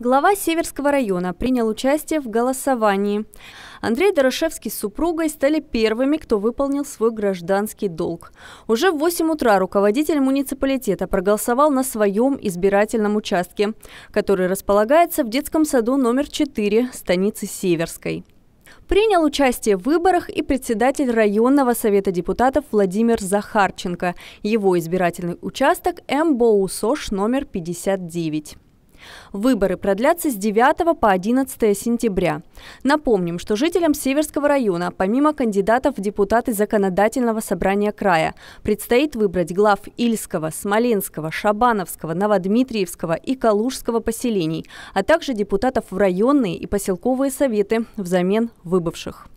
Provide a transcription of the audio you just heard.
Глава Северского района принял участие в голосовании. Андрей Дорошевский с супругой стали первыми, кто выполнил свой гражданский долг. Уже в 8 утра руководитель муниципалитета проголосовал на своем избирательном участке, который располагается в детском саду номер 4 станицы Северской. Принял участие в выборах и председатель районного совета депутатов Владимир Захарченко. Его избирательный участок МБОУ СОШ номер 59. Выборы продлятся с 9 по 11 сентября. Напомним, что жителям Северского района, помимо кандидатов в депутаты Законодательного собрания края, предстоит выбрать глав Ильского, Смоленского, Шабановского, Новодмитриевского и Калужского поселений, а также депутатов в районные и поселковые советы взамен выбывших.